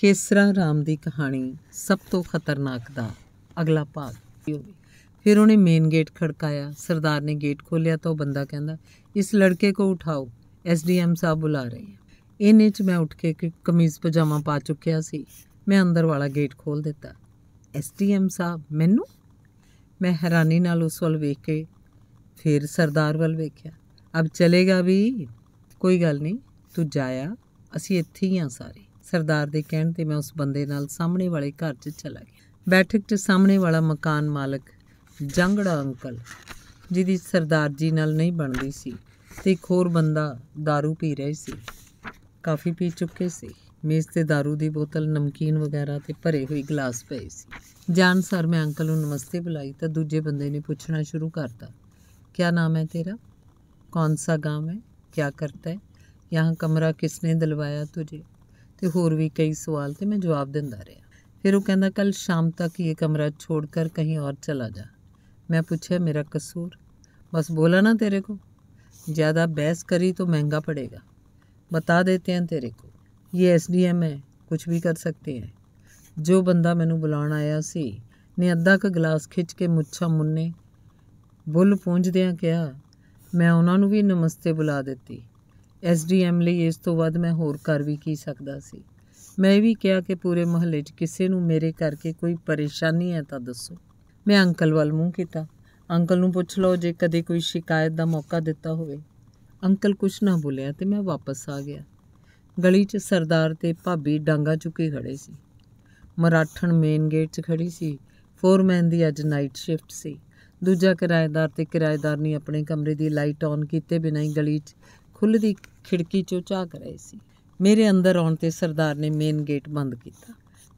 ਕੇਸਰਾ ਰਾਮ ਦੀ ਕਹਾਣੀ ਸਭ ਤੋਂ ਖਤਰਨਾਕ ਦਾ ਅਗਲਾ ਭਾਗ ਫਿਰ ਉਹਨੇ ਮੇਨ ਗੇਟ ਖੜਕਾਇਆ ਸਰਦਾਰ ਨੇ ਗੇਟ ਖੋਲਿਆ ਤਾਂ ਉਹ ਬੰਦਾ ਕਹਿੰਦਾ ਇਸ ਲੜਕੇ ਕੋ ਉਠਾਓ ਐਸਡੀਐਮ ਸਾਹਿਬ ਬੁਲਾ ਰਹੇ ਹੈ ਇਹਨੇ ਚ ਮੈਂ ਉੱਠ ਕੇ ਕਮੀਜ਼ ਪਜਾਮਾ ਪਾ ਚੁੱਕਿਆ ਸੀ ਮੈਂ ਅੰਦਰ ਵਾਲਾ ਗੇਟ ਖੋਲ ਦਿੱਤਾ ਐਸਡੀਐਮ ਸਾਹਿਬ ਮੈਨੂੰ ਮੈਂ ਹੈਰਾਨੀ ਨਾਲ ਉਸ ਵੱਲ ਵੇਖ ਕੇ ਫਿਰ ਸਰਦਾਰ ਵੱਲ ਵੇਖਿਆ ਅਬ ਚਲੇਗਾ ਵੀ ਕੋਈ ਗੱਲ ਨਹੀਂ ਤੂੰ ਜਾਇਆ ਅਸੀਂ ਇੱਥੇ ਹੀ ਆ ਸਾਰੇ ਸਰਦਾਰ ਦੇ ਕਹਿਣ ਤੇ ਮੈਂ ਉਸ ਬੰਦੇ ਨਾਲ ਸਾਹਮਣੇ ਵਾਲੇ ਘਰ 'ਚ ਚਲਾ ਗਿਆ ਬੈਠਕ 'ਚ ਸਾਹਮਣੇ ਵਾਲਾ ਮਕਾਨ ਮਾਲਕ ਜੰਗੜਾ ਅੰਕਲ ਜਿਹਦੀ ਸਰਦਾਰ ਜੀ ਨਾਲ ਨਹੀਂ ਬਣਦੀ ਸੀ ਤੇ ਇੱਕ ਹੋਰ ਬੰਦਾ दारू ਪੀ ਰਿਹਾ ਸੀ ਕਾਫੀ ਪੀ ਚੁੱਕੇ ਸੀ ਮੇਜ਼ ਤੇ दारू ਦੀ ਬੋਤਲ ਨਮਕੀਨ ਵਗੈਰਾ ਤੇ ਭਰੇ ਹੋਏ ਗਲਾਸ ਪਏ ਸੀ ਜਾਨ ਸਰ ਮੈਂ ਅੰਕਲ ਨੂੰ ਨਮਸਤੇ ਬੁਲਾਈ ਤਾਂ ਦੂਜੇ ਬੰਦੇ ਨੇ ਪੁੱਛਣਾ ਸ਼ੁਰੂ ਕਰਤਾ ਕੀ ਨਾਮ ਹੈ ਤੇਰਾ ਕੌਨ ਸਾ ਗਾਂਵ ਹੈ ਕਿਆ ਕਰਤਾ ਹੈ ਯਹਾਂ ਕਮਰਾ ਕਿਸਨੇ ਦਿਲਵਾਇਆ ਤੁਝੇ ਤੇ ਹੋਰ ਵੀ ਕਈ ਸਵਾਲ ਤੇ ਮੈਂ ਜਵਾਬ ਦਿੰਦਾ ਰਿਹਾ ਫਿਰ ਉਹ ਕਹਿੰਦਾ ਕੱਲ ਸ਼ਾਮ ਤੱਕ ਇਹ ਕਮਰਾ ਛੋੜ ਕਰ ਕਹੀਂ ਔਰ ਚਲਾ ਜਾ मैं पूछा मेरा कसूर बस बोला ना तेरे को ज़्यादा बहस करी तो महंगा पड़ेगा बता देते हैं तेरे को ये एस डी एम है कुछ भी कर सकते हैं जो बंदा मैनू बुलाण आया सी ने ਅੱਧਾ ਕ ਗਲਾਸ ਖਿੱਚ ਕੇ ਮੁੱਛਾਂ ਮੁੰਨੇ ਬੁੱਲ ਪੂੰਝਦਿਆਂ ਕਿਹਾ ਮੈਂ ਉਹਨਾਂ ਨੂੰ ਵੀ ਨਮਸਤੇ ਬੁਲਾ ਦਿੱਤੀ ਐਸਡੀਐਮ ਲਈ ਇਸ ਤੋਂ ਵੱਧ ਮੈਂ ਹੋਰ ਕਰ ਵੀ ਕੀ ਸਕਦਾ ਸੀ ਮੈਂ ਵੀ ਕਿਹਾ ਕਿ ਪੂਰੇ ਮਹੱਲੇ 'ਚ ਕਿਸੇ ਨੂੰ ਮੇਰੇ ਕਰਕੇ ਕੋਈ ਪਰੇਸ਼ਾਨੀ ਹੈ ਤਾਂ ਦੱਸੋ ਮੈਂ ਅੰਕਲ ਵੱਲ ਮੂੰਹ ਕੀਤਾ ਅੰਕਲ ਨੂੰ ਪੁੱਛ ਲਓ ਜੇ ਕਦੇ ਕੋਈ ਸ਼ਿਕਾਇਤ ਦਾ ਮੌਕਾ ਦਿੱਤਾ ਹੋਵੇ ਅੰਕਲ ਕੁਛ ਨਾ ਬੋਲਿਆ ਤੇ ਮੈਂ ਵਾਪਸ ਆ ਗਿਆ ਗਲੀ 'ਚ ਸਰਦਾਰ ਤੇ ਭਾਬੀ ਡਾਂਗਾ ਚੁੱਕੇ ਖੜੇ ਸੀ ਮਰਾਠਣ ਮੇਨ ਗੇਟ 'ਚ ਖੜੀ ਸੀ ਫੋਰਮੈਨ ਦੀ ਅੱਜ ਨਾਈਟ ਸ਼ਿਫਟ ਸੀ ਦੂਜਾ ਕਿਰਾਏਦਾਰ ਤੇ ਕਿਰਾਏਦਾਰਨੀ ਆਪਣੇ ਕਮਰੇ ਦੀ ਲਾਈਟ ਆਨ ਕੀਤੇ ਬਿਨਾਂ ਹੀ ਗਲੀ 'ਚ ਖੁੱਲਦੀ ਖਿੜਕੀ 'ਚੋਂ ਝਾਕ ਰਹੇ ਸੀ ਮੇਰੇ ਅੰਦਰ ਆਉਣ ਤੇ ਸਰਦਾਰ ਨੇ ਮੇਨ ਗੇਟ ਬੰਦ ਕੀਤਾ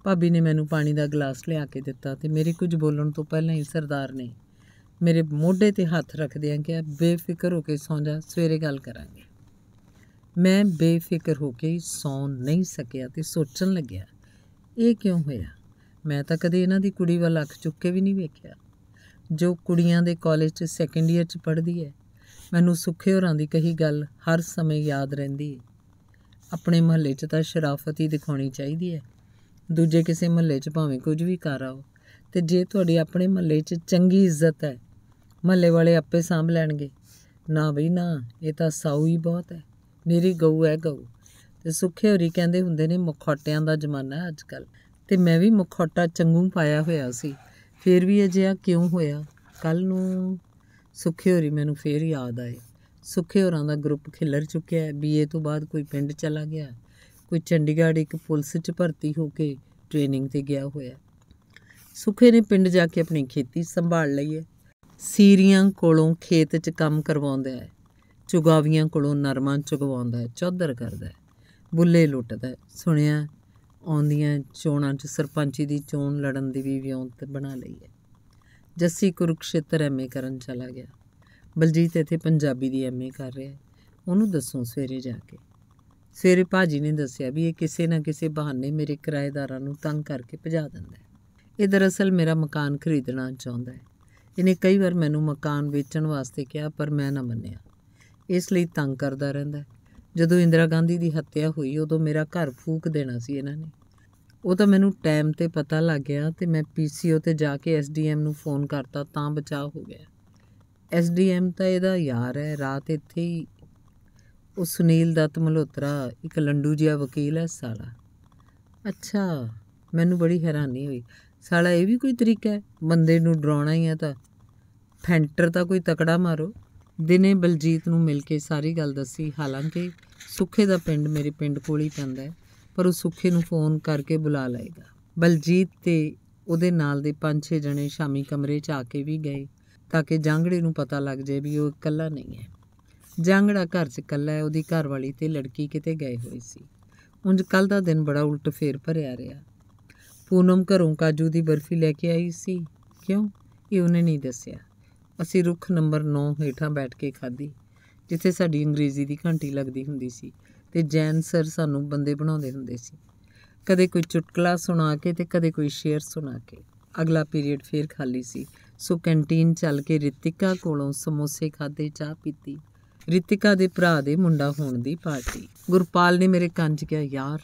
ਭਾਬੀ ਨੇ ਮੈਨੂੰ ਪਾਣੀ ਦਾ ਗਲਾਸ ਲਿਆ ਕੇ ਦਿੱਤਾ ਤੇ ਮੇਰੇ ਕੁਝ ਬੋਲਣ ਤੋਂ ਪਹਿਲਾਂ ਹੀ ਸਰਦਾਰ ਨੇ ਮੇਰੇ ਮੋਢੇ ਤੇ ਹੱਥ ਰੱਖਦਿਆਂ ਕਿਹਾ ਬੇਫਿਕਰ ਹੋ ਕੇ ਸੌਂ ਜਾ ਸਵੇਰੇ ਗੱਲ ਕਰਾਂਗੇ ਮੈਂ ਬੇਫਿਕਰ ਹੋ ਕੇ ਸੌਂ ਨਹੀਂ ਸਕਿਆ ਤੇ ਸੋਚਣ ਲੱਗਿਆ ਇਹ ਕਿਉਂ ਹੋਇਆ ਮੈਂ ਤਾਂ ਕਦੇ ਇਹਨਾਂ ਦੀ ਕੁੜੀ ਵੱਲ ਅੱਖ ਚੁੱਕ ਕੇ ਵੀ ਨਹੀਂ ਵੇਖਿਆ ਜੋ ਕੁੜੀਆਂ ਦੇ ਕਾਲਜ 'ਚ ਸੈਕੰਡ ਈਅਰ 'ਚ ਪੜ੍ਹਦੀ ਹੈ ਮੈਨੂੰ ਸੁੱਖੇ ਹੋਰਾਂ ਦੀ ਕਹੀ ਗੱਲ ਹਰ ਸਮੇਂ ਯਾਦ ਰਹਿੰਦੀ ਹੈ ਆਪਣੇ ਮਹੱਲੇ 'ਚ ਤਾਂ ਸ਼ਰਾਫਤ ਹੀ ਦਿਖਾਉਣੀ ਚਾਹੀਦੀ ਹੈ ਦੂਜੇ ਕਿਸੇ ਮਹੱਲੇ 'ਚ ਭਾਵੇਂ ਕੁਝ ਵੀ ਕਰ ਆਓ ਤੇ ਜੇ ਤੁਹਾਡੀ ਆਪਣੇ ਮਹੱਲੇ 'ਚ ਚੰਗੀ ਇੱਜ਼ਤ ਹੈ ਮਹੱਲੇ ਵਾਲੇ ਆਪੇ ਸਾਂਭ ਲੈਣਗੇ ਨਾ ਬਈ ਨਾ ਇਹ ਤਾਂ ਸਾਊ ਹੀ ਬਹੁਤ ਹੈ ਮੇਰੀ ਗਊ ਹੈ ਗਊ ਤੇ ਸੁੱਖੇ ਹੋਰੀ ਕਹਿੰਦੇ ਹੁੰਦੇ ਨੇ ਮੁਖੌਟਿਆਂ ਦਾ ਜ਼ਮਾਨਾ ਹੈ ਅੱਜ ਕੱਲ ਤੇ ਮੈਂ ਵੀ ਮੁਖੌਟਾ ਚੰਗੂ ਪਾਇਆ ਹੋਇਆ ਸੀ ਫੇਰ ਵੀ ਅਜਿਹਾ ਕਿਉਂ ਹੋਇਆ ਕੱਲ ਨੂੰ ਸੁੱਖੇ ਹੋਰੀ ਮੈਨੂੰ ਫੇਰ ਯਾਦ ਆਏ ਸੁੱਖੇ ਹੋਰਾਂ ਦਾ ਗਰੁੱਪ ਖਿਲਰ ਚੁੱਕਿਆ ਹੈ ਬੀਏ ਤੋਂ ਬਾਅਦ ਕੋਈ ਪਿੰਡ ਚਲਾ ਗਿਆ ਕੋਈ ਚੰਡੀਗੜ੍ਹ ਇੱਕ ਪੁਲਿਸ 'ਚ ਭਰਤੀ ਹੋ ਕੇ ਟ੍ਰੇਨਿੰਗ ਤੇ ਗਿਆ ਹੋਇਆ ਸੁੱਖੇ ਨੇ ਪਿੰਡ ਜਾ ਕੇ ਆਪਣੀ ਖੇਤੀ ਸੰਭਾਲ ਲਈ ਹੈ ਸੀਰੀਆਂ ਕੋਲੋਂ ਖੇਤ 'ਚ ਕੰਮ ਕਰਵਾਉਂਦਾ ਹੈ ਚੁਗਾਵੀਆਂ ਕੋਲੋਂ ਨਰਮਾਂ ਚੁਗਵਾਉਂਦਾ ਹੈ ਚੌਧਰ ਕਰਦਾ ਹੈ ਬੁੱਲੇ ਲੁੱਟਦਾ ਸੁਣਿਆ ਆਉਂਦੀਆਂ ਚੋਣਾਂ 'ਚ ਸਰਪੰਚੀ ਦੀ ਚੋਣ ਲੜਨ ਦੀ ਵੀ ਵਿਉਂਤ ਬਣਾ ਲਈ ਹੈ ਜੱਸੀ ਕੁਰੂਕਸ਼ੇਤਰ ਐਮਏ ਕਰਨ ਚਲਾ ਗਿਆ ਬਲਜੀਤ ਇੱਥੇ ਪੰਜਾਬੀ ਦੀ ਐਮਏ ਕਰ ਰਿਹਾ ਉਹਨੂੰ ਦੱਸੋ ਸਵੇਰੇ ਜਾ ਕੇ ਸਵੇਰੇ ਭਾਜੀ ਨੇ ਦੱਸਿਆ ਵੀ ਇਹ ਕਿਸੇ ਨਾ ਕਿਸੇ ਬਹਾਨੇ ਮੇਰੇ ਕਿਰਾਏਦਾਰਾਂ ਨੂੰ ਤੰਗ ਕਰਕੇ ਭਜਾ ਦਿੰਦਾ ਹੈ ਇਹ ਦਰਅਸਲ ਮੇਰਾ ਮਕਾਨ ਖਰੀਦਣਾ ਚਾਹੁੰਦਾ ਹੈ ਇਹਨੇ ਕਈ ਵਾਰ ਮੈਨੂੰ ਮਕਾਨ ਵੇਚਣ ਵਾਸਤੇ ਕਿਹਾ ਪਰ ਮੈਂ ਨਾ ਮੰਨਿਆ ਇਸ ਲਈ ਤੰਗ ਕਰਦਾ ਰਹਿੰਦਾ ਜਦੋਂ ਇੰਦਰਾ ਗਾਂਧੀ ਦੀ ਹੱਤਿਆ ਹੋਈ ਉਦੋਂ ਮੇਰਾ ਘਰ ਫੂਕ ਦੇਣਾ ਸੀ ਇਹਨਾਂ ਨੇ ਉਹ ਤਾਂ ਮੈਨੂੰ ਟਾਈਮ ਤੇ ਪਤਾ ਲੱਗ ਗਿਆ ਤੇ ਮੈਂ ਪੀਸੀਓ ਤੇ ਜਾ ਕੇ ਐਸਡੀਐਮ ਨੂੰ ਫੋਨ ਕਰਤਾ ਤਾਂ ਬਚਾਅ ਹੋ ਗਿਆ ਐਸਡੀਐਮ ਤਾਂ ਇਹਦਾ ਯਾਰ ਹੈ ਰਾਤ ਇੱਥੇ ਹੀ ਉਹ ਸੁਨੀਲ ਦੱਤ ਮਲਹੋਤਰਾ ਇੱਕ ਲੰਡੂ ਜਿਹਾ ਵਕੀਲ ਹੈ ਸਾਲਾ ਅੱਛਾ ਮੈਨੂੰ ਬੜੀ ਹੈਰਾਨੀ ਹੋਈ ਸਾਲਾ ਇਹ ਵੀ ਕੋਈ ਤਰੀਕਾ ਹੈ ਬੰਦੇ ਨੂੰ ਡਰਾਉਣਾ ਹੀ ਆ ਤਾਂ ਫੈਂਟਰ ਤਾਂ ਕੋਈ ਤਕੜਾ ਮਾਰੋ ਦਿਨੇ ਬਲਜੀਤ ਨੂੰ ਮਿਲ ਕੇ ਸਾਰੀ ਗੱਲ ਦੱਸੀ ਹਾਲਾਂਕਿ ਸੁੱਖੇ ਦਾ ਪਿੰਡ ਮੇਰੇ ਪਿੰਡ ਕੋਲ ਹੀ ਪੈਂਦਾ ਹੈ ਪਰ ਉਹ ਸੁਖੇ ਨੂੰ ਫੋਨ ਕਰਕੇ ਬੁਲਾ ਲਏਗਾ ਬਲਜੀਤ ਤੇ ਉਹਦੇ ਨਾਲ ਦੇ 5-6 ਜਣੇ ਸ਼ਾਮੀ ਕਮਰੇ 'ਚ ਆ ਕੇ ਵੀ ਗਏ ਤਾਂ ਕਿ ਜਾਂਗੜੇ ਨੂੰ ਪਤਾ ਲੱਗ ਜਾਏ ਵੀ ਉਹ ਇਕੱਲਾ ਨਹੀਂ ਹੈ ਜਾਂਗੜਾ ਘਰ 'ਚ ਇਕੱਲਾ ਹੈ ਉਹਦੀ ਘਰਵਾਲੀ ਤੇ ਲੜਕੀ ਕਿਤੇ ਗਏ ਹੋਏ ਸੀ ਉੰਜ ਕੱਲ ਦਾ ਦਿਨ ਬੜਾ ਉਲਟ ਫੇਰ ਭਰਿਆ ਰਿਹਾ ਪੂਨਮ ਘਰੋਂ ਕਾਜੂ ਦੀ ਬਰਫੀ ਲੈ ਕੇ ਆਈ ਸੀ ਕਿਉਂ ਇਹ ਉਹਨੇ ਨਹੀਂ ਦੱਸਿਆ ਅਸੀਂ ਰੁੱਖ ਨੰਬਰ 9 ਹੇਠਾਂ ਬੈਠ ਕੇ ਖਾਧੀ ਜਿੱਥੇ ਸਾਡੀ ਅੰਗਰੇਜ਼ੀ ਦੀ ਘੰਟੀ ਲੱਗਦੀ ਹੁੰਦੀ ਸੀ ਤੇ ਜੈਨ ਸਰ ਸਾਨੂੰ ਬੰਦੇ ਬਣਾਉਂਦੇ ਹੁੰਦੇ ਸੀ ਕਦੇ ਕੋਈ ਚੁਟਕਲਾ ਸੁਣਾ ਕੇ ਤੇ ਕਦੇ ਕੋਈ ਸ਼ੇਅਰ ਸੁਣਾ ਕੇ ਅਗਲਾ ਪੀਰੀਅਡ ਫੇਰ ਖਾਲੀ ਸੀ ਸੋ ਕੈਂਟੀਨ ਚੱਲ ਕੇ ਰਿਤਿਕਾ ਕੋਲੋਂ ਸਮੋਸੇ ਖਾਦੇ ਚਾਹ ਪੀਤੀ ਰਿਤਿਕਾ ਦੇ ਭਰਾ ਦੇ ਮੁੰਡਾ ਹੋਣ ਦੀ ਪਾਰਟੀ ਗੁਰਪਾਲ ਨੇ ਮੇਰੇ ਕੰਨ 'ਚ ਕਿਹਾ ਯਾਰ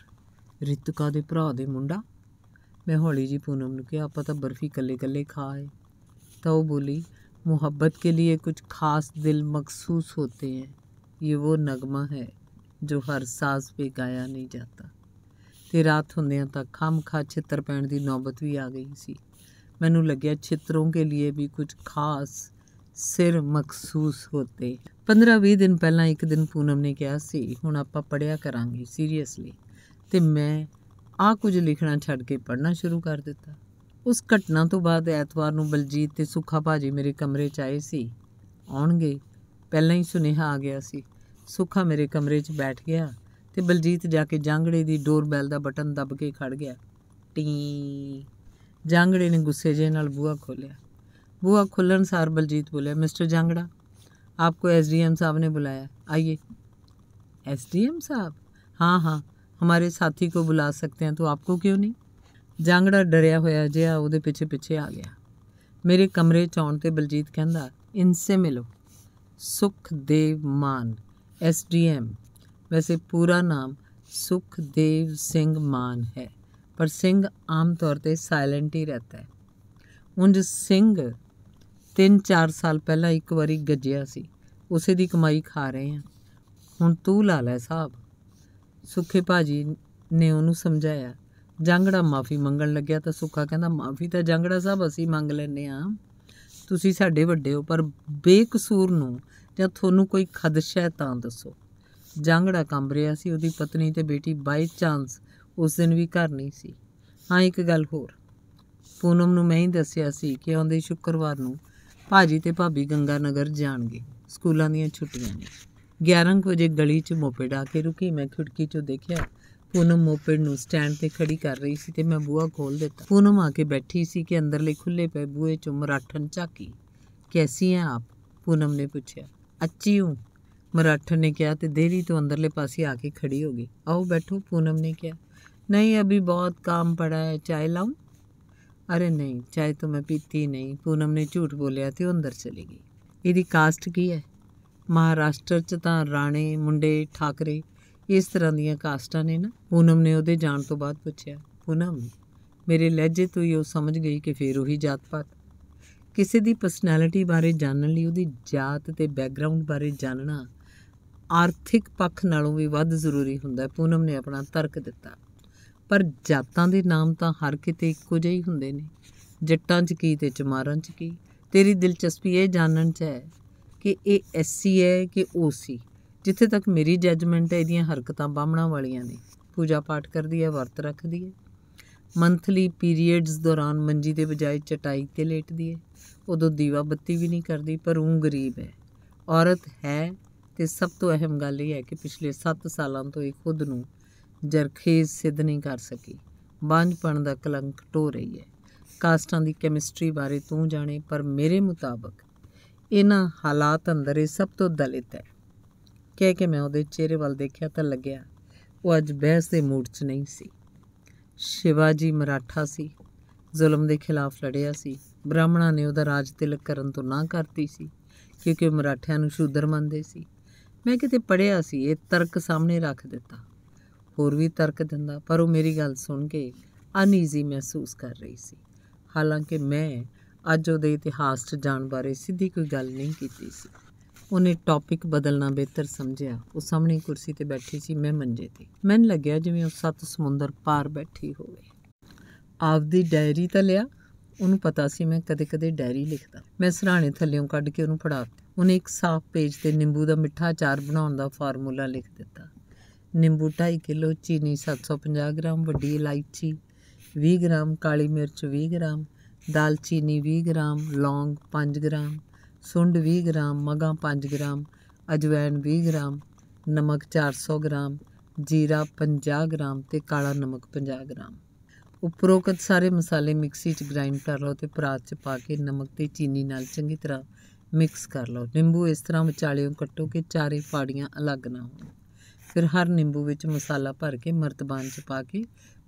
ਰਿਤਿਕਾ ਦੇ ਭਰਾ ਦੇ ਮੁੰਡਾ ਮੈਂ ਹੌਲੀ ਜੀ ਪੂਨਮ ਨੂੰ ਕਿਹਾ ਆਪਾਂ ਤਾਂ ਬਰਫੀ ਕੱਲੇ ਕੱਲੇ ਖਾਏ ਤਾਂ ਉਹ ਬੋਲੀ ਮੁਹੱਬਤ ਕੇ ਲਈ ਕੁਝ ਖਾਸ ਦਿਲ ਮਖਸੂਸ ਹੁੰਦੇ ਹਨ ਇਹ ਉਹ ਨਗਮਾ ਹੈ ਜੋ ਹਰ ਸਾਜ਼ ਪੇ ਗਾਇਆ ਨਹੀਂ ਜਾਂਦਾ ਤੇ ਰਾਤ ਹੁੰਦਿਆਂ ਤਾਂ ਖਾ ਛਿੱਤਰ ਪੈਣ ਦੀ ਨੌਬਤ ਵੀ ਆ ਗਈ ਸੀ ਮੈਨੂੰ ਲੱਗਿਆ ਛਿੱਤਰੋਂ ਕੇ ਲਈ ਵੀ ਕੁਝ ਖਾਸ ਸਿਰ ਮਖਸੂਸ ਹੋਤੇ 15-20 ਦਿਨ ਪਹਿਲਾਂ ਇੱਕ ਦਿਨ ਪੂਨਮ ਨੇ ਕਿਹਾ ਸੀ ਹੁਣ ਆਪਾਂ ਪੜਿਆ ਕਰਾਂਗੇ ਸੀਰੀਅਸਲੀ ਤੇ ਮੈਂ ਆ ਕੁਝ ਲਿਖਣਾ ਛੱਡ ਕੇ ਪੜਨਾ ਸ਼ੁਰੂ ਕਰ ਦਿੱਤਾ ਉਸ ਘਟਨਾ ਤੋਂ ਬਾਅਦ ਐਤਵਾਰ ਨੂੰ ਬਲਜੀਤ ਤੇ ਸੁਖਾ ਭਾਜੀ ਮੇਰੇ ਕਮਰੇ 'ਚ ਆਏ ਸੀ ਆਉਣਗੇ ਪਹਿਲਾਂ ਹੀ ਸੁਨੇਹਾ ਆ ਗਿਆ ਸੀ ਸੁੱਖਾ ਮੇਰੇ ਕਮਰੇ 'ਚ ਬੈਠ ਗਿਆ ਤੇ ਬਲਜੀਤ ਜਾ ਕੇ ਜਾਂਗੜੇ ਦੀ ਡੋਰਬੈਲ ਦਾ ਬਟਨ ਦੱਬ ਕੇ ਖੜ ਗਿਆ ਟੀ ਜਾਂਗੜੇ ਨੇ ਗੁੱਸੇ ਜੇ ਨਾਲ ਬੂਹਾ ਖੋਲਿਆ ਬੂਹਾ ਖੁੱਲਣ ਸਾਰ ਬਲਜੀਤ ਬੋਲਿਆ ਮਿਸਟਰ ਜਾਂਗੜਾ ਆਪਕੋ ਐਸਡੀਐਮ ਸਾਹਿਬ ਨੇ ਬੁਲਾਇਆ ਆਈਏ ਐਸਡੀਐਮ ਸਾਹਿਬ ਹਾਂ ਹਾਂ ਹਮਾਰੇ ਸਾਥੀ ਕੋ ਬੁਲਾ ਸਕਤੇ ਹਾਂ ਤੋ ਆਪਕੋ ਕਿਉਂ ਨਹੀਂ ਜਾਂਗੜਾ ਡਰਿਆ ਹੋਇਆ ਜਿਹਾ ਉਹਦੇ ਪਿੱਛੇ ਪਿੱਛੇ ਆ ਗਿਆ ਮੇਰੇ ਕਮਰੇ ਚ ਆਉਣ ਤੇ ਬਲਜੀਤ ਕਹਿੰਦਾ ਇਨਸੇ ਮਿਲੋ ਸੁਖਦੇਵ ਮਾਨ ਐਸਡੀਐਮ ਵੈਸੇ ਪੂਰਾ ਨਾਮ ਸੁਖਦੇਵ ਸਿੰਘ ਮਾਨ ਹੈ ਪਰ ਸਿੰਘ ਆਮ ਤੌਰ ਤੇ ਸਾਇਲੈਂਟ ਹੀ ਰਹਤਾ ਹੈ ਉੰਜ ਸਿੰਘ 3-4 ਸਾਲ ਪਹਿਲਾਂ ਇੱਕ ਵਾਰੀ ਗੱਜਿਆ ਸੀ ਉਸੇ ਦੀ ਕਮਾਈ ਖਾ ਰਹੇ ਆ ਹੁਣ ਤੂੰ ਲਾ ਲੈ ਸਾਹਿਬ ਸੁਖੇ ਭਾਜੀ ਨੇ ਉਹਨੂੰ ਸਮਝਾਇਆ ਜੰਗੜਾ ਮਾਫੀ ਮੰਗਣ ਲੱਗਿਆ ਤਾਂ ਸੁੱਖਾ ਕਹਿੰਦਾ ਮਾਫੀ ਤਾਂ ਜੰਗੜਾ ਸਾਹਿਬ ਅਸੀਂ ਮੰਗ ਲੈਨੇ ਆ ਤੁਸੀਂ ਸਾਡੇ ਵੱਡੇ ਹੋ ਪਰ ਬੇਕਸੂਰ ਨੂੰ ਜਾਂ ਤੁਹਾਨੂੰ ਕੋਈ ਖਦਸ਼ਾ ਹੈ ਤਾਂ ਦੱਸੋ ਜਾਂਗੜਾ ਕੰਬ ਰਿਹਾ ਸੀ ਉਹਦੀ ਪਤਨੀ ਤੇ ਬੇਟੀ ਬਾਈ ਚਾਂਸ ਉਸ ਦਿਨ ਵੀ ਘਰ ਨਹੀਂ ਸੀ ਹਾਂ ਇੱਕ ਗੱਲ ਹੋਰ ਪੂਨਮ ਨੂੰ ਮੈਂ ਹੀ ਦੱਸਿਆ ਸੀ ਕਿ ਆਉਂਦੇ ਸ਼ੁੱਕਰਵਾਰ ਨੂੰ ਭਾਜੀ ਤੇ ਭਾਬੀ ਗੰਗਾ ਨਗਰ ਜਾਣਗੇ ਸਕੂਲਾਂ ਦੀਆਂ ਛੁੱਟੀਆਂ ਨੇ 11 ਵਜੇ ਗਲੀ 'ਚ ਮੋਪੇਡ ਆ ਕੇ ਰੁਕੀ ਮੈਂ ਖਿੜਕੀ 'ਚੋਂ ਦੇਖਿਆ ਪੂਨਮ ਮੋਪੇਡ ਨੂੰ ਸਟੈਂਡ ਤੇ ਖੜੀ ਕਰ ਰਹੀ ਸੀ ਤੇ ਮੈਂ ਬੂਹਾ ਖੋਲ ਦਿੱਤਾ ਪੂਨਮ ਆ ਕੇ ਬੈਠੀ ਸੀ ਕਿ ਅੰਦਰਲੇ ਖੁੱਲੇ ਪਏ ਬੂਹੇ 'ਚ ਮਰਾਠਨ ਝਾਕੀ ਕੈਸੀ ਹੈ ਆਪ ਪੂਨਮ ਨੇ ਪੁੱਛਿਆ ਅੱਚੀ ਹੂੰ ਮਰਾਠ ਨੇ ਕਿਹਾ ਤੇ ਦੇਰੀ ਤੋਂ ਅੰਦਰਲੇ ਪਾਸੇ ਆ ਕੇ ਖੜੀ ਹੋ ਗਈ ਆਓ ਬੈਠੋ ਪੂਨਮ ਨੇ ਕਿਹਾ ਨਹੀਂ ਅਭੀ ਬਹੁਤ ਕੰਮ ਪੜਾ ਹੈ ਚਾਹ ਲਾਉ ਅਰੇ ਨਹੀਂ ਚਾਹ ਤਾਂ ਮੈਂ ਪੀਤੀ ਨਹੀਂ ਪੂਨਮ ਨੇ ਝੂਠ ਬੋਲਿਆ ਤੇ ਉਹ ਅੰਦਰ ਚਲੀ ਗਈ ਇਹਦੀ ਕਾਸਟ ਕੀ ਹੈ ਮਹਾਰਾਸ਼ਟਰ 'ਚ ਤਾਂ ਰਾਣੇ ਮੁੰਡੇ ਠਾਕਰੇ ਇਸ ਤਰ੍ਹਾਂ ਦੀਆਂ ਕਾਸਟਾਂ ਨੇ ਨਾ ਪੂਨਮ ਨੇ ਉਹਦੇ ਜਾਣ ਤੋਂ ਬਾਅਦ ਪੁੱਛਿਆ ਪੂਨਮ ਮੇਰੇ ਲਹਿਜੇ ਤੋਂ ਹੀ ਉਹ ਸਮਝ ਗਈ ਕਿ ਫੇਰ ਉਹੀ ਜਾਤ ਪਾਤ ਕਿਸੇ ਦੀ ਪਰਸਨੈਲਿਟੀ ਬਾਰੇ ਜਾਣਨ ਲਈ ਉਹਦੀ ਜਾਤ ਤੇ ਬੈਕਗ੍ਰਾਉਂਡ ਬਾਰੇ ਜਾਣਨਾ ਆਰਥਿਕ ਪੱਖ ਨਾਲੋਂ ਵੀ ਵੱਧ ਜ਼ਰੂਰੀ ਹੁੰਦਾ ਹੈ ਪੂਨਮ ਨੇ ਆਪਣਾ ਤਰਕ ਦਿੱਤਾ ਪਰ ਜਾਤਾਂ ਦੇ ਨਾਮ ਤਾਂ ਹਰ ਕਿਤੇ ਇੱਕੋ ਜਿਹੇ ਹੀ ਹੁੰਦੇ ਨੇ ਜੱਟਾਂ 'ਚ ਕੀ ਤੇ ਚਮਾਰਾਂ 'ਚ ਕੀ ਤੇਰੀ ਦਿਲਚਸਪੀ ਇਹ ਜਾਣਨ 'ਚ ਹੈ ਕਿ ਇਹ ਐਸਸੀ ਹੈ ਕਿ ਓਸੀ ਜਿੱਥੇ ਤੱਕ ਮੇਰੀ ਜੱਜਮੈਂਟ ਹੈ ਇਹਦੀਆਂ ਹਰਕਤਾਂ ਬਾਹਮਣਾ ਵਾਲੀਆਂ ਨੇ ਪੂਜਾ ਪਾਠ ਕਰਦੀ ਹੈ ਵਰਤ ਰੱਖਦੀ ਹੈ ਮੰਥਲੀ ਪੀਰੀਅਡਸ ਦੌਰਾਨ ਮੰਜੀ ਦੇ ਬਜਾਏ ਚਟਾਈ ਤੇ ਲੇਟਦੀ ਹੈ ਉਦੋਂ ਦੀਵਾ ਬੱਤੀ ਵੀ ਨਹੀਂ ਕਰਦੀ ਪਰ ਉਹ ਗਰੀਬ ਹੈ ਔਰਤ ਹੈ ਤੇ ਸਭ ਤੋਂ ਅਹਿਮ ਗੱਲ ਇਹ ਹੈ ਕਿ ਪਿਛਲੇ 7 ਸਾਲਾਂ ਤੋਂ ਇਹ ਖੁਦ ਨੂੰ ਜਰਖੇਜ਼ ਸਿੱਧ ਨਹੀਂ ਕਰ ਸਕੀ ਬਾਂਝਪਣ ਦਾ ਕਲੰਕ ਟੋ ਰਹੀ ਹੈ ਕਾਸਟਾਂ ਦੀ ਕੈਮਿਸਟਰੀ ਬਾਰੇ ਤੂੰ ਜਾਣੇ ਪਰ ਮੇਰੇ ਮੁਤਾਬਕ ਇਹਨਾਂ ਹਾਲਾਤ ਅੰਦਰ ਇਹ ਸਭ ਤੋਂ ਦਲਿਤ ਹੈ ਕਹਿ ਕੇ ਮੈਂ ਉਹਦੇ ਚਿਹਰੇ ਵੱਲ ਦੇਖਿਆ ਤਾਂ ਲੱਗਿਆ ਉਹ ਅੱਜ ਬਹਿਸ ਦੇ ਮੂਡ 'ਚ ਨਹੀਂ ਸੀ ਸ਼ਿਵਾਜੀ ਮਰਾਠਾ ਸੀ ਜ਼ੁਲਮ ਦੇ ਖਿਲਾਫ ਲੜਿਆ ਸੀ ਬ੍ਰਾਹਮਣਾਂ ਨੇ ਉਹਦਾ ਰਾਜ ਤਿਲਕ ਕਰਨ ਤੋਂ ਨਾ ਕਰਤੀ ਸੀ ਕਿਉਂਕਿ ਉਹ ਮਰਾਠਿਆਂ ਨੂੰ ਸ਼ੂਦਰ ਮੰਨਦੇ ਸੀ ਮੈਂ ਕਿਤੇ ਪੜਿਆ ਸੀ ਇਹ ਤਰਕ ਸਾਹਮਣੇ ਰੱਖ ਦਿੱਤਾ ਹੋਰ ਵੀ ਤਰਕ ਦਿੰਦਾ ਪਰ ਉਹ ਮੇਰੀ ਗੱਲ ਸੁਣ ਕੇ ਅਨੀਜ਼ੀ ਮਹਿਸੂਸ ਕਰ ਰਹੀ ਸੀ ਹਾਲਾਂਕਿ ਮੈਂ ਅੱਜ ਉਹਦੇ ਇਤਿਹਾਸ 'ਚ ਜਾਣ ਬਾਰੇ ਸਿੱਧੀ ਕੋਈ ਗੱਲ ਨਹੀਂ ਕੀਤੀ ਸੀ ਉਹਨੇ ਟੌਪਿਕ ਬਦਲਣਾ ਬਿਹਤਰ ਸਮਝਿਆ ਉਹ ਸਾਹਮਣੇ ਕੁਰਸੀ ਤੇ ਬੈਠੀ ਸੀ ਮੈਂ ਮੰਜੇ ਤੇ ਮੈਨ ਲੱਗਿਆ ਜਿਵੇਂ ਉਹ ਸੱਤ ਸਮੁੰਦਰ ਪਾਰ ਬੈਠੀ ਹੋਵੇ ਆਪਦੀ ਡਾਇਰੀ ਤਾਂ ਲਿਆ ਉਹਨੂੰ ਪਤਾ ਸੀ ਮੈਂ ਕਦੇ-ਕਦੇ ਡਾਇਰੀ ਲਿਖਦਾ ਮੈਂ ਸਰਾਣੇ ਥੱਲੇੋਂ ਕੱਢ ਕੇ ਉਹਨੂੰ ਫੜਾ ਉਹਨੇ ਇੱਕ ਸਾਫ਼ ਪੇਜ ਤੇ ਨਿੰਬੂ ਦਾ ਮਿੱਠਾ ਅਚਾਰ ਬਣਾਉਣ ਦਾ ਫਾਰਮੂਲਾ ਲਿਖ ਦਿੱਤਾ ਨਿੰਬੂ 2.5 ਕਿਲੋ ਚੀਨੀ 750 ਗ੍ਰਾਮ ਵੱਡੀ ਇਲਾਇਚੀ 20 ਗ੍ਰਾਮ ਕਾਲੀ ਮਿਰਚ 20 ਗ੍ਰਾਮ ਦਾਲਚੀਨੀ 20 ਗ੍ਰਾਮ ਲੌਂਗ 5 ਗ੍ਰਾਮ ਸੁੰਡ 20 ਗ੍ਰਾਮ ਮਗਾ 5 ਗ੍ਰਾਮ ਅਜਵੈਣ 20 ਗ੍ਰਾਮ ਨਮਕ 400 ਗ੍ਰਾਮ ਜੀਰਾ 50 ਗ੍ਰਾਮ ਤੇ ਕਾਲਾ ਨਮਕ 50 ਗ੍ਰਾਮ ਉਪਰੋਕਤ ਸਾਰੇ ਮਸਾਲੇ ਮਿਕਸੀ 'ਚ ਗ੍ਰਾਈਂਡ ਕਰ ਲਓ ਤੇ ਪਰਾਤ 'ਚ ਪਾ ਕੇ ਨਮਕ ਤੇ ਚੀਨੀ ਨਾਲ ਚੰਗੀ ਤਰ੍ਹਾਂ ਮਿਕਸ ਕਰ ਲਓ ਨਿੰਬੂ ਇਸ ਤਰ੍ਹਾਂ ਵਿਚਾਲਿਓਂ ਕੱਟੋ ਕਿ ਚਾਰੇ ਪਾੜੀਆਂ ਅਲੱਗ ਨਾ ਹੋਣ ਫਿਰ ਹਰ ਨਿੰਬੂ ਵਿੱਚ ਮਸਾਲਾ ਭਰ ਕੇ ਮਰਤਬਾਨ 'ਚ ਪਾ ਕੇ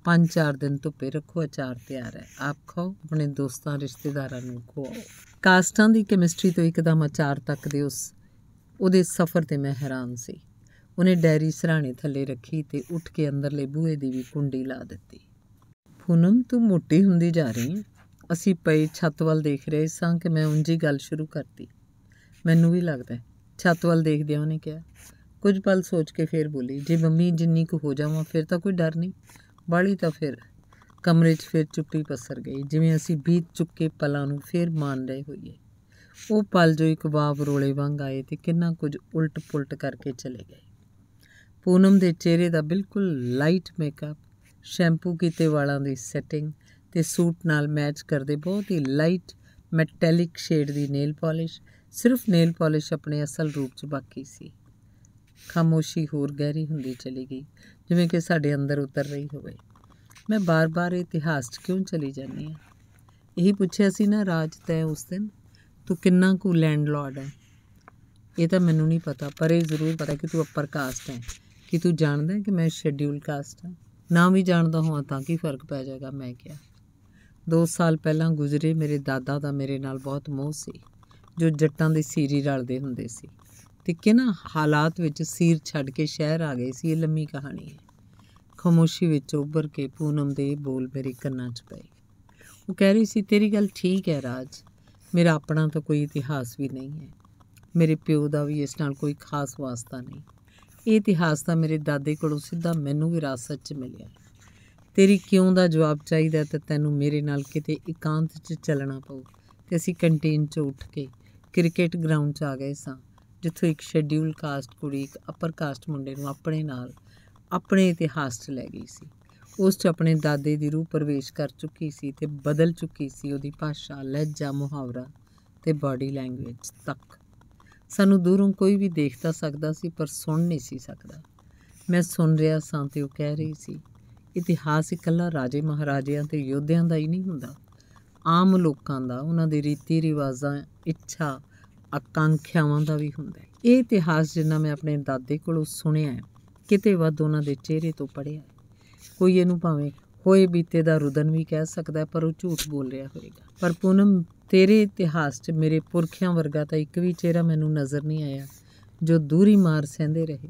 5-4 ਦਿਨ ਧੁੱਪੇ ਰੱਖੋ ਅਚਾਰ ਤਿਆਰ ਹੈ ਆਪ ਖਾਓ ਆਪਣੇ ਦੋਸਤਾਂ ਰਿਸ਼ਤੇਦਾਰਾਂ ਨੂੰ ਖਵਾਓ ਕਾਸਟਾਂ ਦੀ ਕੈਮਿਸਟਰੀ ਤੋਂ ਇੱਕਦਮ ਅਚਾਰ ਤੱਕ ਦੇ ਉਸ ਉਹਦੇ ਸਫ਼ਰ ਤੇ ਮੈਂ ਹੈਰਾਨ ਸੀ ਉਹਨੇ ਡੈਰੀ ਸਰਾਣੇ ਥੱਲੇ ਰੱਖੀ ਤੇ ਉੱਠ ਕੇ ਅੰਦਰਲੇ ਬੂਹੇ ਦੀ ਵੀ ਕੁੰਡੀ ਲਾ ਦਿੱਤੀ ਫੁਨਮ ਤੂੰ ਮੋਟੀ ਹੁੰਦੀ ਜਾ ਰਹੀ ਹੈ ਅਸੀਂ ਪਈ ਛੱਤ ਵੱਲ ਦੇਖ ਰਹੇ ਸਾਂ ਕਿ ਮੈਂ ਉੰਜੀ ਗੱਲ ਸ਼ੁਰੂ ਕਰਤੀ ਮੈਨੂੰ ਵੀ ਲੱਗਦਾ ਛੱਤ ਵੱਲ ਦੇਖਦਿਆਂ ਉਹਨੇ ਕਿਹਾ ਕੁਝ ਪਲ ਸੋਚ ਕੇ ਫੇਰ ਬੋਲੀ ਜੇ ਮੰਮੀ ਜਿੰਨੀ ਕੁ ਹੋ ਜਾਵਾਂ ਫਿਰ ਤਾਂ ਕੋਈ ਡਰ ਨਹੀਂ ਬਾਲੀ ਤਾਂ ਫਿਰ ਕਮਰੇ 'ਚ ਫਿਰ ਚੁੱਪੀ ਪਸਰ ਗਈ ਜਿਵੇਂ ਅਸੀਂ ਬੀਤ ਚੁੱਕੇ ਪਲਾਂ ਨੂੰ ਫਿਰ ਮਾਣ ਰਹੇ ਹੋਈਏ ਉਹ ਪਲ ਜੋ ਇੱਕ ਬਾਬ ਰੋਲੇ ਵਾਂਗ ਆਏ ਤੇ ਕਿੰਨਾ ਕੁਝ ਉਲਟ-ਪੁਲਟ ਕਰਕੇ ਚਲੇ ਗਏ ਪੂਨਮ ਦੇ ਚਿਹਰੇ ਦਾ ਬਿਲਕੁਲ ਲਾਈਟ ਮੇਕਅਪ ਸ਼ੈਂਪੂ ਕੀਤੇ ਵਾਲਾਂ ਦੀ ਸੈਟਿੰਗ ਤੇ ਸੂਟ ਨਾਲ ਮੈਚ ਕਰਦੇ ਬਹੁਤ ਹੀ ਲਾਈਟ ਮੈਟੈਲਿਕ ਸ਼ੇਡ ਦੀ ਨੇਲ ਪਾਲਿਸ਼ ਸਿਰਫ ਨੇਲ ਪਾਲਿਸ਼ ਆਪਣੇ ਅਸਲ ਰੂਪ 'ਚ ਬਾਕੀ ਸੀ ਖਾਮੋਸ਼ੀ ਹੋਰ ਗਹਿਰੀ ਹੁੰਦੀ ਚਲੀ ਗਈ ਜਿਵੇਂ ਕਿ ਸਾਡੇ ਅੰਦਰ ਉਤਰ ਰਹੀ ਹੋਵੇ ਮੈਂ ਬਾਰ-ਬਾਰ ਇਤਿਹਾਸ 'ਚ ਕਿਉਂ ਚਲੀ ਜਾਂਦੀ ਹਾਂ ਇਹੀ ਪੁੱਛਿਆ ਸੀ ਨਾ ਰਾਜ ਤੈ ਉਸ ਦਿਨ ਤੂੰ ਕਿੰਨਾ ਕੁ ਲੈਂਡਲਾਰਡ ਹੈ ਇਹ ਤਾਂ ਮੈਨੂੰ ਨਹੀਂ ਪਤਾ ਪਰ ਇਹ ਜ਼ਰੂਰ ਪਤਾ ਕਿ ਤੂੰ ਅਪਰ ਕਾਸਟ ਹੈ ਕਿ ਤੂੰ ਜਾਣਦਾ ਹੈ ਕਿ ਮੈਂ ਸ਼ੈਡਿਊਲ ਕਾਸਟ ਹਾਂ ਨਾ ਵੀ ਜਾਣਦਾ ਹਾਂ ਤਾਂ ਕੀ ਫਰਕ ਪੈ ਜਾਏਗਾ ਮੈਂ ਕਿਹਾ 2 ਸਾਲ ਪਹਿਲਾਂ ਗੁਜ਼ਰੇ ਮੇਰੇ ਦਾਦਾ ਦਾ ਮੇਰੇ ਨਾਲ ਬਹੁਤ ਮੋਹ ਸੀ ਜੋ ਜੱਟਾਂ ਦੇ ਸੀਰੀ ਰਲਦੇ ਹੁੰਦੇ ਸੀ ਤੇ ਕਿਹਨਾਂ ਹਾਲਾਤ ਵਿੱਚ ਸੀਰ ਛੱਡ ਕੇ ਸ਼ਹਿਰ ਆ ਗਏ ਸੀ ਇਹ ਲੰਮੀ ਕਹਾਣੀ ਹੈ ਖਮੋਸ਼ੀ ਵਿੱਚ ਉੱਭਰ ਕੇ ਪੂਨਮ ਦੇ ਬੋਲ ਮੇਰੇ ਕੰਨਾਂ 'ਚ ਪਏ ਉਹ ਕਹਿ ਰਹੀ ਸੀ ਤੇਰੀ ਗੱਲ ਠੀਕ ਹੈ ਰਾਜ ਮੇਰਾ ਆਪਣਾ ਤਾਂ ਕੋਈ ਇਤਿਹਾਸ ਵੀ ਨਹੀਂ ਹੈ ਮੇਰੇ ਪਿਓ ਦਾ ਵੀ ਇਸ ਨਾਲ ਕੋਈ ਖਾਸ ਵਾਸਤਾ ਨਹੀਂ ਇਹ ਇਤਿਹਾਸ ਤਾਂ ਮੇਰੇ ਦਾਦੇ ਕੋਲੋਂ ਸਿੱਧਾ ਮੈਨੂੰ ਵਿਰਾਸਤ 'ਚ ਮਿਲਿਆ ਤੇਰੀ ਕਿਉਂ ਦਾ ਜਵਾਬ ਚਾਹੀਦਾ ਤਾਂ ਤੈਨੂੰ ਮੇਰੇ ਨਾਲ ਕਿਤੇ ਇਕਾਂਤ 'ਚ ਚੱਲਣਾ ਪਊ ਤੇ ਅਸੀਂ ਕੰਟੀਨ 'ਚ ਉੱਠ ਕੇ ਕ੍ਰਿਕਟ ਗਰਾਊਂਡ 'ਚ ਆ ਗਏ ਸਾਂ ਜਿੱਥੋਂ ਇੱਕ ਸ਼ੈਡਿਊਲ ਕਾਸਟ ਕੁੜੀ ਇੱਕ ਅਪਰ ਕਾਸਟ ਮੁੰਡੇ ਨੂੰ ਆਪਣੇ ਨਾਲ ਆਪਣੇ ਇਤਿਹਾਸ 'ਚ ਲੈ ਗਈ ਸੀ ਉਸ 'ਚ ਆਪਣੇ ਦਾਦੇ ਦੀ ਰੂਹ ਪ੍ਰਵੇਸ਼ ਕਰ ਚੁੱਕੀ ਸੀ ਤੇ ਬਦਲ ਚੁੱਕੀ ਸੀ ਉਹਦੀ ਭਾਸ਼ਾ ਲਹਿਜਾ ਮੁਹਾਵਰਾ ਤੇ ਬਾਡੀ ਲੈਂਗੁਏਜ ਤੱਕ ਸਾਨੂੰ ਦੂਰੋਂ ਕੋਈ ਵੀ ਦੇਖਦਾ ਸਕਦਾ ਸੀ ਪਰ ਸੁਣ ਨਹੀਂ ਸੀ ਸਕਦਾ ਮੈਂ ਸੁਣ ਰਿਹਾ ਸਾਂ ਤੇ ਉਹ ਕਹਿ ਰਹੀ ਸੀ ਇਤਿਹਾਸ ਇਕੱਲਾ ਰਾਜੇ ਮਹਾਰਾਜਿਆਂ ਤੇ ਯੋਧਿਆਂ ਦਾ ਹੀ ਨਹੀਂ ਹੁੰਦਾ ਆਮ ਲੋਕਾਂ ਦਾ ਉਹਨਾਂ ਦੇ ਰੀਤੀ ਰਿਵਾਜ਼ਾਂ ਇੱਛਾ ਆਕਾਂਖਿਆਵਾਂ ਦਾ ਵੀ ਹੁੰਦਾ ਹੈ ਇਹ ਇਤਿਹਾਸ ਜਿੰਨਾ ਮੈਂ ਆਪਣੇ ਦਾਦੇ ਕੋਲੋਂ ਸੁਣਿਆ ਹੈ ਕਿਤੇ ਵੱਧ ਉਹਨਾਂ ਦੇ ਚਿਹਰੇ ਤੋਂ ਪੜਿਆ ਕੋਈ ਇਹਨੂੰ ਭਾਵੇਂ ਹੋਏ ਬੀਤੇ ਦਾ ਰੁਦਨ ਵੀ ਕਹਿ ਸਕਦਾ ਪਰ ਉਹ ਝੂਠ ਬੋਲ ਰਿਹਾ ਹੋਵੇਗਾ ਪਰ ਪੂਨਮ ਤੇਰੇ ਇਤਿਹਾਸ 'ਚ ਮੇਰੇ ਪੁਰਖਿਆਂ ਵਰਗਾ ਤਾਂ ਇੱਕ ਵੀ ਚਿਹਰਾ ਮੈਨੂੰ ਨਜ਼ਰ ਨਹੀਂ ਆਇਆ ਜੋ ਦੂਰੀ ਮਾਰ ਸਹਿੰਦੇ ਰਹੇ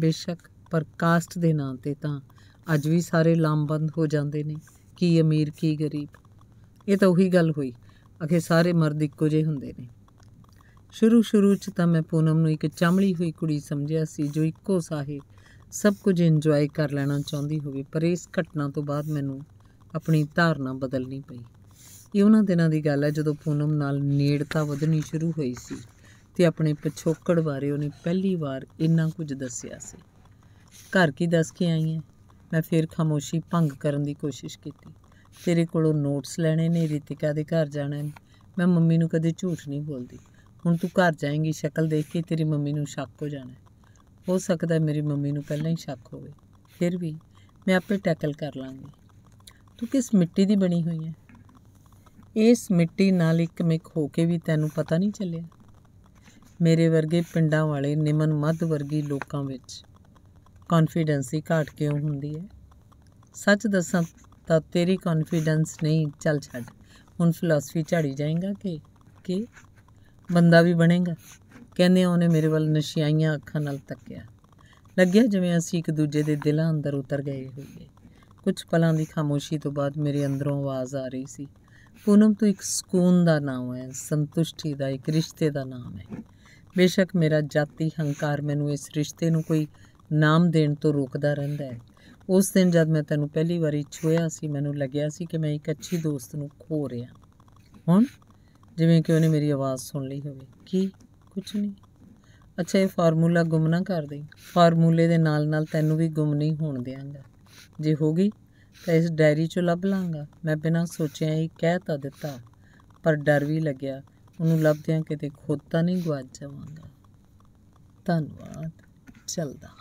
ਬੇਸ਼ੱਕ ਪਰ ਕਾਸਟ ਦੇ ਨਾਂ ਤੇ ਤਾਂ ਅੱਜ ਵੀ ਸਾਰੇ ਲਾਮਬੰਦ ਹੋ ਜਾਂਦੇ ਨੇ ਕੀ ਅਮੀਰ ਕੀ ਗਰੀਬ ਇਹ ਤਾਂ ਉਹੀ ਗੱਲ ਹੋਈ ਅਖੇ ਸਾਰੇ ਮਰਦ ਇੱਕੋ ਜਿਹੇ ਹੁੰਦੇ ਨੇ ਸ਼ੁਰੂ ਸ਼ੁਰੂ 'ਚ ਤਾਂ ਮੈਂ ਪੂਨਮ ਨੂੰ ਇੱਕ ਚਮੜੀ ਹੋਈ ਕੁੜੀ ਸਮਝਿਆ ਸੀ ਜੋ ਇੱਕੋ ਸਾਹੇ ਸਭ ਕੁਝ ਇੰਜੋਏ ਕਰ ਲੈਣਾ ਚਾਹੁੰਦੀ ਹੋਵੇ ਪਰ ਇਸ ਘਟਨਾ ਤੋਂ ਬਾਅਦ ਮੈਨੂੰ ਆਪਣੀ ਧਾਰਨਾ ਬਦਲਣੀ ਪਈ ਇਹ ਉਹਨਾਂ ਦਿਨਾਂ ਦੀ ਗੱਲ ਹੈ ਜਦੋਂ ਪੂਨਮ ਨਾਲ ਨੇੜਤਾ ਵਧਣੀ ਸ਼ੁਰੂ ਹੋਈ ਸੀ ਤੇ ਆਪਣੇ ਪਿਛੋਕੜ ਬਾਰੇ ਉਹਨੇ ਪਹਿਲੀ ਵਾਰ ਇੰਨਾ ਕੁਝ ਦੱਸਿਆ ਸੀ ਘਰ ਕੀ ਦੱਸ ਕੇ ਆਈ ਹੈ ਮੈਂ ਫੇਰ ਖਾਮੋਸ਼ੀ ਭੰਗ ਕਰਨ ਦੀ ਕੋਸ਼ਿਸ਼ ਕੀਤੀ ਤੇਰੇ ਕੋਲੋਂ ਨੋਟਸ ਲੈਣੇ ਨੇ ਰਿਤਿਕਾ ਦੇ ਘਰ ਜਾਣਾ ਮੈਂ ਮੰਮੀ ਨੂੰ ਕਦੇ ਝੂਠ ਨਹੀਂ ਬੋਲਦੀ ਹੁਣ ਤੂੰ ਘਰ ਜਾਏਂਗੀ ਸ਼ਕਲ ਦੇਖ ਕੇ ਤੇਰੀ ਮੰਮੀ ਨੂੰ ਸ਼ੱਕ ਹੋ ਜਾਣਾ ਹੋ ਸਕਦਾ ਮੇਰੀ ਮੰਮੀ ਨੂੰ ਪਹਿਲਾਂ ਹੀ ਸ਼ੱਕ ਹੋਵੇ ਫਿਰ ਵੀ ਮੈਂ ਆਪੇ ਟੈਕਲ ਕਰ ਲਾਂਗੀ ਤੂੰ ਕਿਸ ਮਿੱਟੀ ਦੀ ਬਣੀ ਹੋਈ ਹੈ ਇਸ ਮਿੱਟੀ ਨਾਲ ਇੱਕ ਮਿਕ ਹੋ ਕੇ ਵੀ ਤੈਨੂੰ ਪਤਾ ਨਹੀਂ ਚੱਲਿਆ ਮੇਰੇ ਵਰਗੇ ਪਿੰਡਾਂ ਵਾਲੇ ਨਿਮਨ ਮੱਧ ਵਰਗੀ ਲੋਕਾਂ ਵਿੱਚ ਕੌਨਫੀਡੈਂਸ ਹੀ ਘਾਟ ਕਿਉਂ ਹੁੰਦੀ ਹੈ ਸੱਚ ਦੱਸਾਂ ਤਾਂ ਤੇਰੀ ਕੌਨਫੀਡੈਂਸ ਨਹੀਂ ਚੱਲ ਛੱਡ ਹੁਣ ਫਿਲਾਸਫੀ ਝਾੜੀ ਜਾਏਗਾ ਕਿ ਕਿ ਬੰਦਾ ਵੀ ਬਣੇਗਾ ਕਹਿੰਦੇ ਉਹਨੇ ਮੇਰੇ ਵੱਲ ਨਸ਼ਿਆਈਆਂ ਅੱਖਾਂ ਨਾਲ ਤੱਕਿਆ ਲੱਗਿਆ ਜਿਵੇਂ ਅਸੀਂ ਇੱਕ ਦੂਜੇ ਦੇ ਦਿਲਾਂ ਅੰਦਰ ਉਤਰ ਗਏ ਹੋਈਏ ਕੁਝ ਪਲਾਂ ਦੀ ਖਾਮੋਸ਼ੀ ਤੋਂ ਬਾਅਦ ਮੇਰੇ ਅੰਦਰੋਂ ਆਵਾਜ਼ ਆ ਰਹੀ ਸੀ ਪੂਨਮ ਤੂੰ ਇੱਕ ਸਕੂਨ ਦਾ ਨਾਮ ਹੈ ਸੰਤੁਸ਼ਟੀ ਦਾ ਇੱਕ ਰਿਸ਼ਤੇ ਦਾ ਨਾਮ ਹੈ ਬੇਸ਼ੱਕ ਮੇਰਾ ਜਾਤੀ ਹੰਕਾਰ ਮੈਨੂੰ ਇਸ ਰਿਸ਼ਤੇ ਨੂੰ ਕੋਈ ਨਾਮ ਦੇਣ ਤੋਂ ਰੋਕਦਾ ਰਹਿੰਦਾ ਹੈ ਉਸ ਦਿਨ ਜਦ ਮੈਂ ਤੈਨੂੰ ਪਹਿਲੀ ਵਾਰੀ ਛੁਇਆ ਸੀ ਮੈਨੂੰ ਲੱਗਿਆ ਸੀ ਕਿ ਮੈਂ ਇੱਕ ਅੱਛੀ ਦੋਸਤ ਨੂੰ ਖੋ ਰਿਹਾ ਹੁਣ ਜਿਵੇਂ ਕਿ ਉਹਨੇ ਮੇਰੀ ਆਵਾਜ਼ ਸੁਣ ਲਈ ਹੋਵੇ ਕੀ ਕੁਝ ਨਹੀਂ ਅੱਛਾ ਇਹ ਫਾਰਮੂਲਾ ਗੁੰਮ ਨਾ ਕਰ ਦੇ ਫਾਰਮੂਲੇ ਦੇ ਨਾਲ ਨਾਲ ਤੈਨੂੰ ਵੀ ਗੁੰਮ ਨਹੀਂ ਹੋਣ ਦੇਵਾਂਗਾ ਜੇ ਹੋ ਗਈ ਤਾਂ ਇਸ ਡਾਇਰੀ ਚੋਂ ਲੱਭ ਲਾਂਗਾ ਮੈਂ ਬਿਨਾਂ ਸੋਚਿਆ ਹੀ ਕਹਿ ਤਾਂ ਦਿੱਤਾ ਪਰ ਡਰ ਵੀ ਲੱਗਿਆ ਉਹਨੂੰ ਲੱਭਦਿਆਂ ਕਿਤੇ ਖੋਤਾ ਨਹੀਂ ਗਵਾਚ ਜਾਵਾਂਗਾ ਧੰਨਵਾਦ ਚੱਲਦਾ